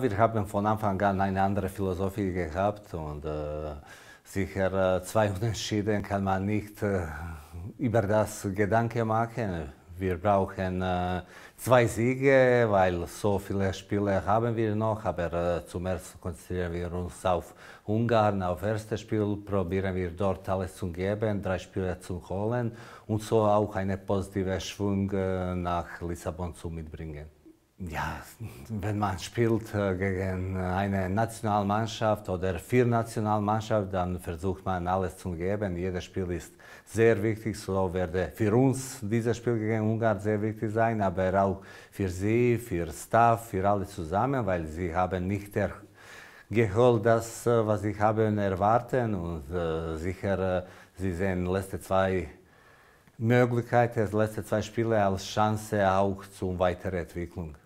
wir haben von Anfang an eine andere Philosophie gehabt und äh, sicher äh, zwei Unentschieden kann man nicht äh, über das Gedanke machen. Wir brauchen äh, zwei Siege, weil so viele Spiele haben wir noch, aber äh, ersten konzentrieren wir uns auf Ungarn, auf erstes Spiel, probieren wir dort alles zu geben, drei Spiele zu holen und so auch einen positiven Schwung äh, nach Lissabon zu mitbringen ja, wenn man spielt äh, gegen äh, eine Nationalmannschaft oder vier Nationalmannschaften, dann versucht man alles zu geben. Jedes Spiel ist sehr wichtig. So werde für uns dieses Spiel gegen Ungarn sehr wichtig sein, aber auch für sie, für Staff, für alle zusammen, weil sie haben nicht geholt das, äh, was sie habe erwarten und sicher, äh, sie sehen letzte zwei Möglichkeiten, letzte zwei Spiele als Chance auch zur Weiterentwicklung.